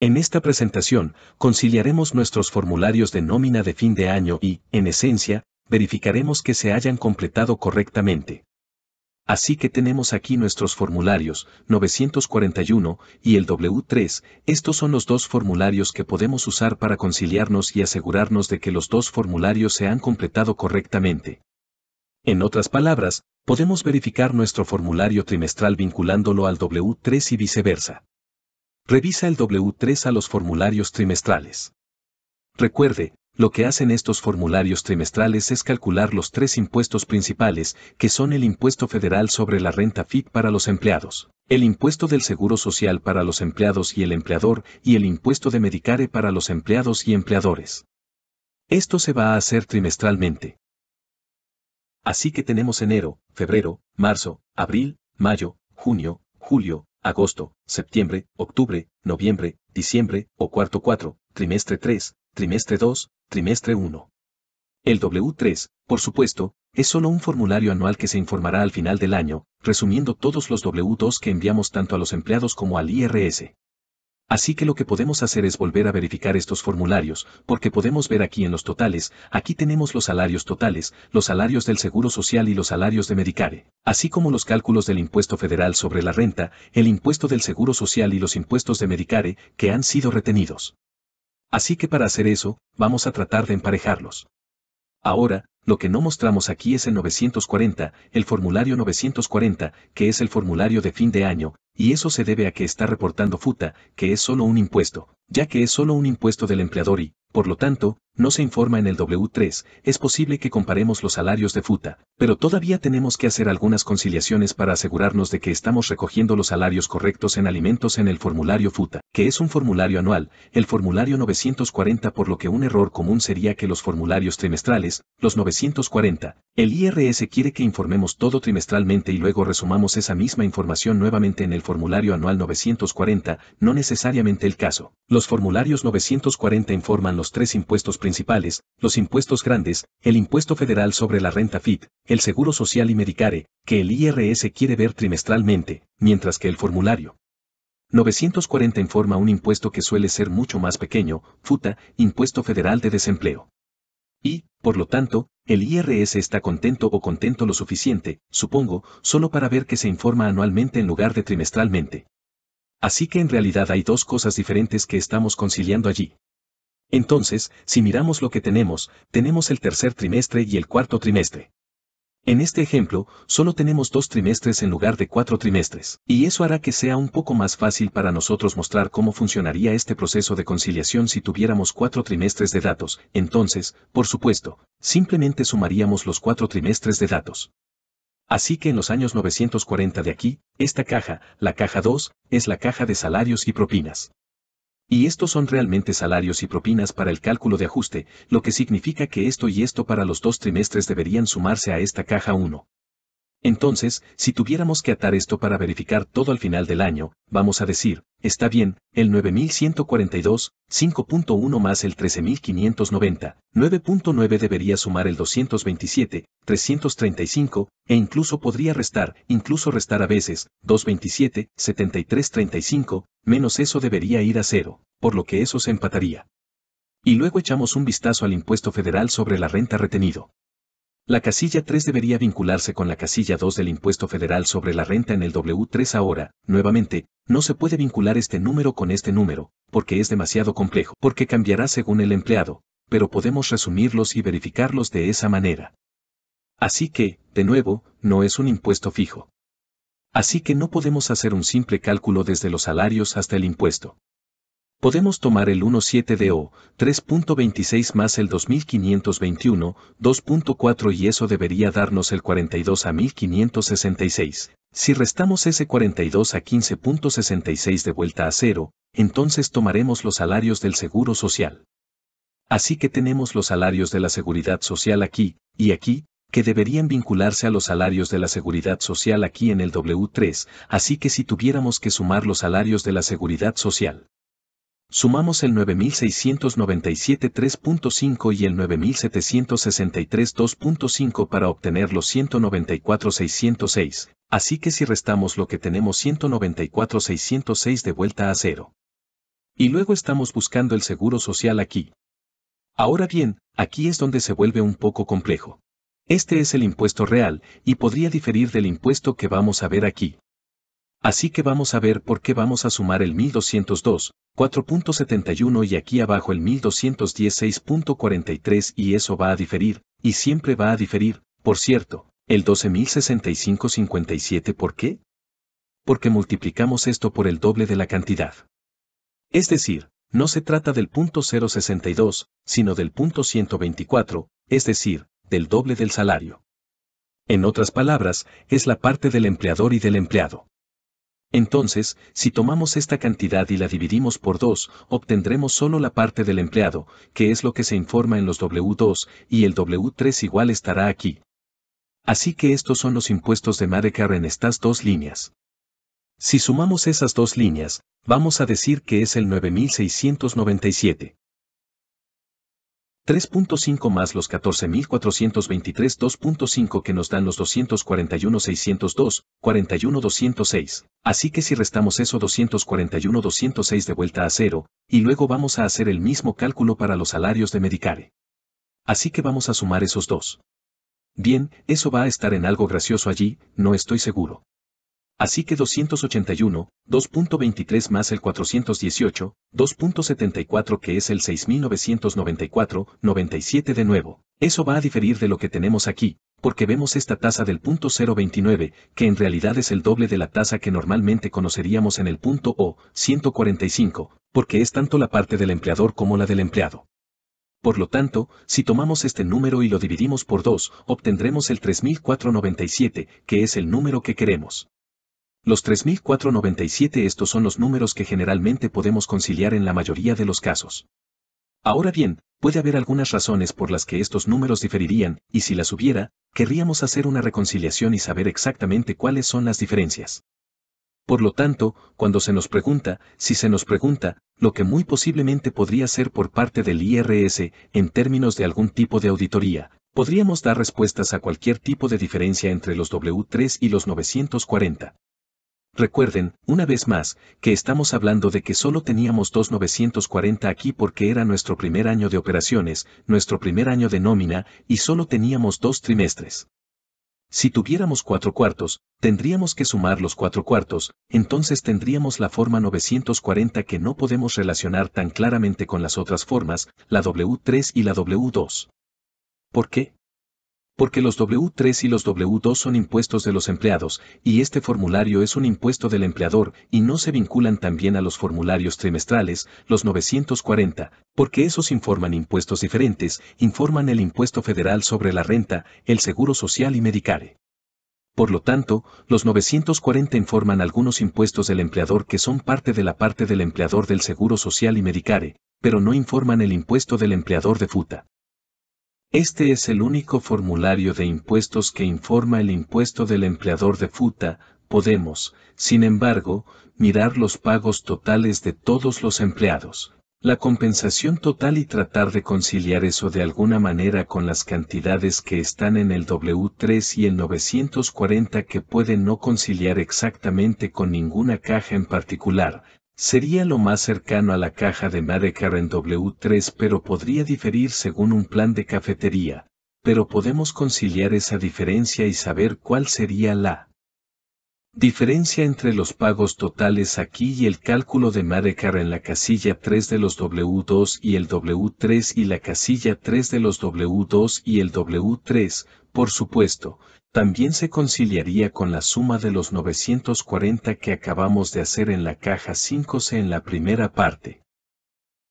En esta presentación, conciliaremos nuestros formularios de nómina de fin de año y, en esencia, verificaremos que se hayan completado correctamente. Así que tenemos aquí nuestros formularios 941 y el W3, estos son los dos formularios que podemos usar para conciliarnos y asegurarnos de que los dos formularios se han completado correctamente. En otras palabras, podemos verificar nuestro formulario trimestral vinculándolo al W3 y viceversa. Revisa el W3 a los formularios trimestrales. Recuerde, lo que hacen estos formularios trimestrales es calcular los tres impuestos principales, que son el impuesto federal sobre la renta FIT para los empleados, el impuesto del Seguro Social para los empleados y el empleador, y el impuesto de Medicare para los empleados y empleadores. Esto se va a hacer trimestralmente. Así que tenemos enero, febrero, marzo, abril, mayo, junio, julio, agosto, septiembre, octubre, noviembre, diciembre, o cuarto 4, trimestre 3, trimestre 2, trimestre 1. El W3, por supuesto, es solo un formulario anual que se informará al final del año, resumiendo todos los W2 que enviamos tanto a los empleados como al IRS. Así que lo que podemos hacer es volver a verificar estos formularios, porque podemos ver aquí en los totales, aquí tenemos los salarios totales, los salarios del Seguro Social y los salarios de Medicare, así como los cálculos del impuesto federal sobre la renta, el impuesto del Seguro Social y los impuestos de Medicare, que han sido retenidos. Así que para hacer eso, vamos a tratar de emparejarlos. Ahora, lo que no mostramos aquí es el 940, el formulario 940, que es el formulario de fin de año, y eso se debe a que está reportando FUTA, que es solo un impuesto, ya que es solo un impuesto del empleador y, por lo tanto, no se informa en el W3, es posible que comparemos los salarios de FUTA, pero todavía tenemos que hacer algunas conciliaciones para asegurarnos de que estamos recogiendo los salarios correctos en alimentos en el formulario FUTA, que es un formulario anual, el formulario 940 por lo que un error común sería que los formularios trimestrales, los 940, el IRS quiere que informemos todo trimestralmente y luego resumamos esa misma información nuevamente en el formulario anual 940, no necesariamente el caso. Los formularios 940 informan los tres impuestos principales principales, los impuestos grandes, el impuesto federal sobre la renta FIT, el Seguro Social y Medicare, que el IRS quiere ver trimestralmente, mientras que el formulario 940 informa un impuesto que suele ser mucho más pequeño, FUTA, Impuesto Federal de Desempleo. Y, por lo tanto, el IRS está contento o contento lo suficiente, supongo, solo para ver que se informa anualmente en lugar de trimestralmente. Así que en realidad hay dos cosas diferentes que estamos conciliando allí. Entonces, si miramos lo que tenemos, tenemos el tercer trimestre y el cuarto trimestre. En este ejemplo, solo tenemos dos trimestres en lugar de cuatro trimestres, y eso hará que sea un poco más fácil para nosotros mostrar cómo funcionaría este proceso de conciliación si tuviéramos cuatro trimestres de datos, entonces, por supuesto, simplemente sumaríamos los cuatro trimestres de datos. Así que en los años 940 de aquí, esta caja, la caja 2, es la caja de salarios y propinas. Y estos son realmente salarios y propinas para el cálculo de ajuste, lo que significa que esto y esto para los dos trimestres deberían sumarse a esta caja 1. Entonces, si tuviéramos que atar esto para verificar todo al final del año, vamos a decir, está bien, el 9142, 5.1 más el 13590, 9.9 debería sumar el 227, 335, e incluso podría restar, incluso restar a veces, 227, 7335, menos eso debería ir a cero, por lo que eso se empataría. Y luego echamos un vistazo al impuesto federal sobre la renta retenido. La casilla 3 debería vincularse con la casilla 2 del impuesto federal sobre la renta en el W3 ahora, nuevamente, no se puede vincular este número con este número, porque es demasiado complejo, porque cambiará según el empleado, pero podemos resumirlos y verificarlos de esa manera. Así que, de nuevo, no es un impuesto fijo. Así que no podemos hacer un simple cálculo desde los salarios hasta el impuesto podemos tomar el 17 O, 3.26 más el 2521, 2.4 y eso debería darnos el 42 a 1566. Si restamos ese 42 a 15.66 de vuelta a cero, entonces tomaremos los salarios del Seguro Social. Así que tenemos los salarios de la Seguridad Social aquí, y aquí, que deberían vincularse a los salarios de la Seguridad Social aquí en el W3, así que si tuviéramos que sumar los salarios de la Seguridad Social, Sumamos el 9697 3.5 y el 9763 2.5 para obtener los 194,606, así que si restamos lo que tenemos 194,606 de vuelta a cero. Y luego estamos buscando el seguro social aquí. Ahora bien, aquí es donde se vuelve un poco complejo. Este es el impuesto real, y podría diferir del impuesto que vamos a ver aquí. Así que vamos a ver por qué vamos a sumar el 1202, 4.71 y aquí abajo el 1216.43 y eso va a diferir, y siempre va a diferir, por cierto, el 12.065.57 ¿por qué? Porque multiplicamos esto por el doble de la cantidad. Es decir, no se trata del punto 062, sino del punto 124, es decir, del doble del salario. En otras palabras, es la parte del empleador y del empleado. Entonces, si tomamos esta cantidad y la dividimos por 2, obtendremos solo la parte del empleado, que es lo que se informa en los W2, y el W3 igual estará aquí. Así que estos son los impuestos de Medicare en estas dos líneas. Si sumamos esas dos líneas, vamos a decir que es el 9697. 3.5 más los 14.423 2.5 que nos dan los 241.602, 41.206. Así que si restamos eso 241.206 de vuelta a cero, y luego vamos a hacer el mismo cálculo para los salarios de Medicare. Así que vamos a sumar esos dos. Bien, eso va a estar en algo gracioso allí, no estoy seguro. Así que 281, 2.23 más el 418, 2.74 que es el 6.994, 97 de nuevo. Eso va a diferir de lo que tenemos aquí, porque vemos esta tasa del punto 0.29, que en realidad es el doble de la tasa que normalmente conoceríamos en el punto O, 145, porque es tanto la parte del empleador como la del empleado. Por lo tanto, si tomamos este número y lo dividimos por 2, obtendremos el 3497, que es el número que queremos. Los 3497 estos son los números que generalmente podemos conciliar en la mayoría de los casos. Ahora bien, puede haber algunas razones por las que estos números diferirían, y si las hubiera, querríamos hacer una reconciliación y saber exactamente cuáles son las diferencias. Por lo tanto, cuando se nos pregunta, si se nos pregunta, lo que muy posiblemente podría ser por parte del IRS, en términos de algún tipo de auditoría, podríamos dar respuestas a cualquier tipo de diferencia entre los W3 y los 940. Recuerden, una vez más, que estamos hablando de que solo teníamos 940 aquí porque era nuestro primer año de operaciones, nuestro primer año de nómina, y solo teníamos dos trimestres. Si tuviéramos cuatro cuartos, tendríamos que sumar los cuatro cuartos, entonces tendríamos la forma 940 que no podemos relacionar tan claramente con las otras formas, la W3 y la W2. ¿Por qué? porque los W3 y los W2 son impuestos de los empleados, y este formulario es un impuesto del empleador, y no se vinculan también a los formularios trimestrales, los 940, porque esos informan impuestos diferentes, informan el impuesto federal sobre la renta, el seguro social y Medicare. Por lo tanto, los 940 informan algunos impuestos del empleador que son parte de la parte del empleador del seguro social y Medicare, pero no informan el impuesto del empleador de FUTA. Este es el único formulario de impuestos que informa el impuesto del empleador de FUTA. Podemos, sin embargo, mirar los pagos totales de todos los empleados, la compensación total y tratar de conciliar eso de alguna manera con las cantidades que están en el W3 y el 940 que pueden no conciliar exactamente con ninguna caja en particular, Sería lo más cercano a la caja de Mare en W3 pero podría diferir según un plan de cafetería, pero podemos conciliar esa diferencia y saber cuál sería la diferencia entre los pagos totales aquí y el cálculo de Marecar en la casilla 3 de los W2 y el W3 y la casilla 3 de los W2 y el W3, por supuesto, también se conciliaría con la suma de los 940 que acabamos de hacer en la caja 5C en la primera parte.